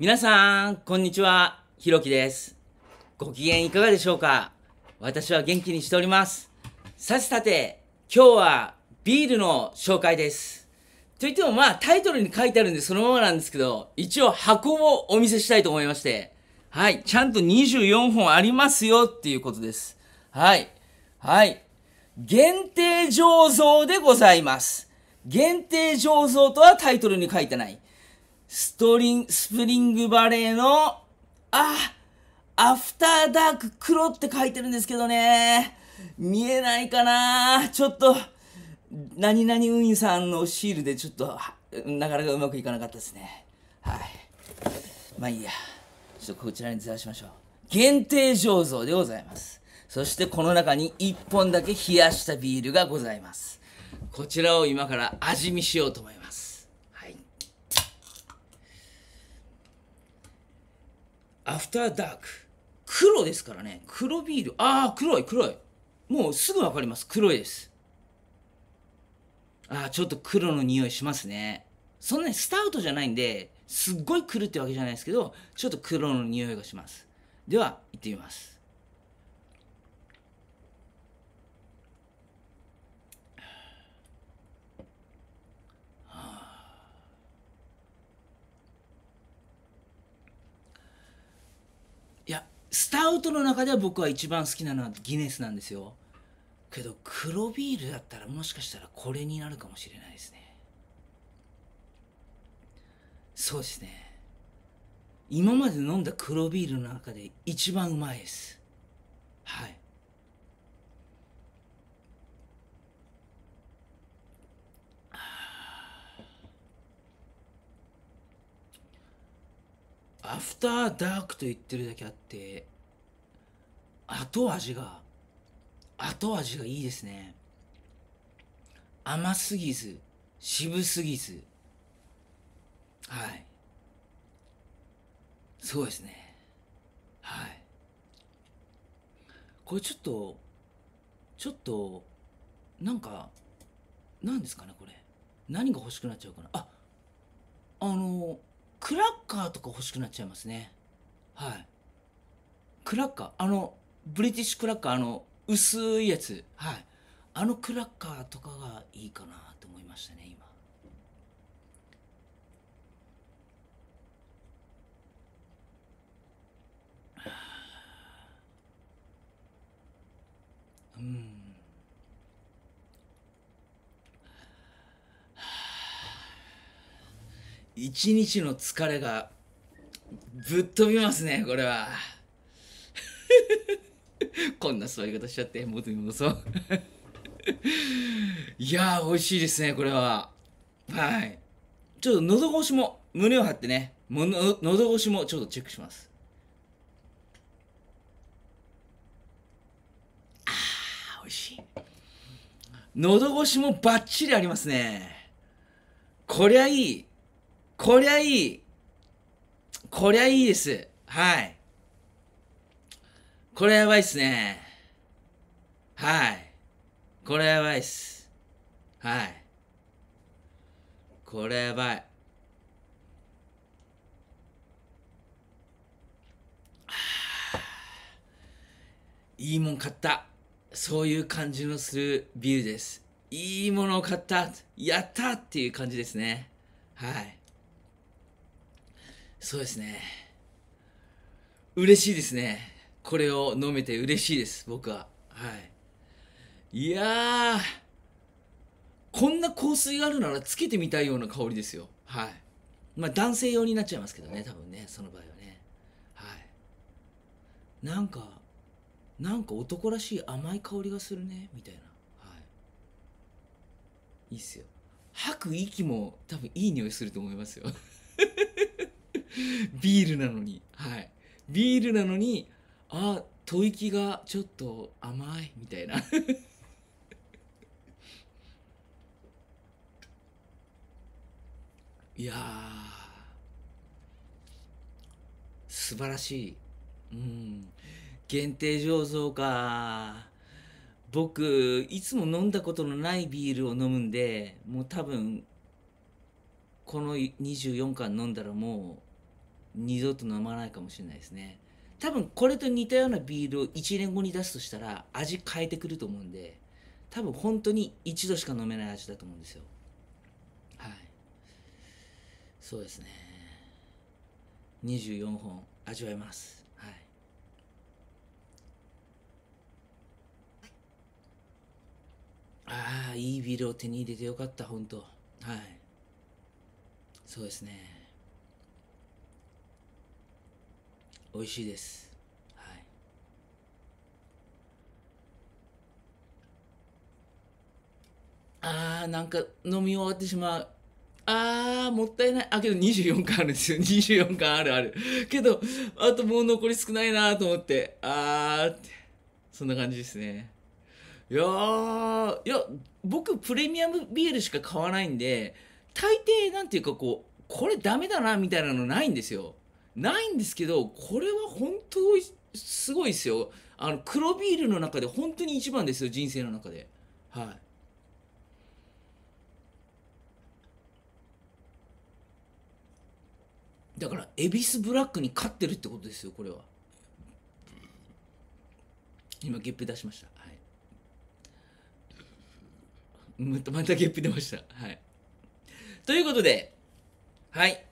皆さん、こんにちは。ひろきです。ご機嫌いかがでしょうか私は元気にしております。させたて、今日はビールの紹介です。といってもまあタイトルに書いてあるんでそのままなんですけど、一応箱をお見せしたいと思いまして。はい。ちゃんと24本ありますよっていうことです。はい。はい。限定醸造でございます。限定醸造とはタイトルに書いてない。ストリン、スプリングバレーの、あ、アフターダーク黒って書いてるんですけどね。見えないかなちょっと、何々運輸さんのシールでちょっと、なかなかうまくいかなかったですね。はい。まあいいや。ちょっとこちらにずらしましょう。限定醸造でございます。そしてこの中に1本だけ冷やしたビールがございます。こちらを今から味見しようと思います。アフターダーク。黒ですからね。黒ビール。ああ、黒い、黒い。もうすぐわかります。黒いです。ああ、ちょっと黒の匂いしますね。そんなにスタウトじゃないんで、すっごい狂ってわけじゃないですけど、ちょっと黒の匂いがします。では、行ってみます。スタウトの中では僕は一番好きなのはギネスなんですよけど黒ビールだったらもしかしたらこれになるかもしれないですねそうですね今まで飲んだ黒ビールの中で一番うまいですはいアフターダークと言ってるだけあって、後味が、後味がいいですね。甘すぎず、渋すぎず。はい。そうですね。はい。これちょっと、ちょっと、なんか、何ですかね、これ。何が欲しくなっちゃうかな。あ、あの、クラッカーとか欲しくなっちゃいますね。はい。クラッカー、あの、ブリティッシュクラッカー、あの、薄いやつ。はい。あのクラッカーとかがいいかなと思いましたね、今。うん。一日の疲れがぶっ飛びますねこれは こんな座り方しちゃって元に戻そう いやー美味しいですねこれははいちょっと喉越しも胸を張ってねもの喉越しもちょっとチェックしますあー美味しい喉越しもバッチリありますねこりゃいいこりゃいい。こりゃいいです。はい。これやばいっすね。はい。これやばいっす。はい。これやばい。いいもん買った。そういう感じのするビールです。いいものを買った。やったっていう感じですね。はい。そうですね。嬉しいですね。これを飲めて嬉しいです、僕は。はい。いやー、こんな香水があるならつけてみたいような香りですよ。はい。まあ男性用になっちゃいますけどね、多分ね、その場合はね。はい。なんか、なんか男らしい甘い香りがするね、みたいな。はい。いいっすよ。吐く息も多分いい匂いすると思いますよ。ビールなのにはいビールなのにあ吐息がちょっと甘いみたいな いや素晴らしいうん限定醸造か僕いつも飲んだことのないビールを飲むんでもう多分この24巻飲んだらもう二度と飲まないかもしれないですね多分これと似たようなビールを1年後に出すとしたら味変えてくると思うんで多分本当に一度しか飲めない味だと思うんですよはいそうですね24本味わえますはいああいいビールを手に入れてよかった本当はいそうですね美味しいですはいあーなんか飲み終わってしまうあーもったいないあけど24巻あるんですよ24 巻あるあるけどあともう残り少ないなと思ってあーってそんな感じですねいやいや僕プレミアムビールしか買わないんで大抵なんていうかこうこれダメだなみたいなのないんですよないんですけどこれは本当すごいですよあの黒ビールの中で本当に一番ですよ人生の中ではいだからエビスブラックに勝ってるってことですよこれは今ゲップ出しましたはいまたまたゲップ出ましたはいということではい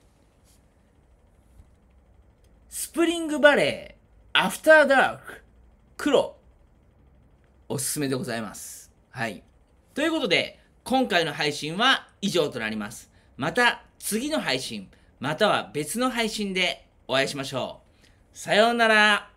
スプリングバレー、アフターダーク、黒、おすすめでございます。はい。ということで、今回の配信は以上となります。また次の配信、または別の配信でお会いしましょう。さようなら。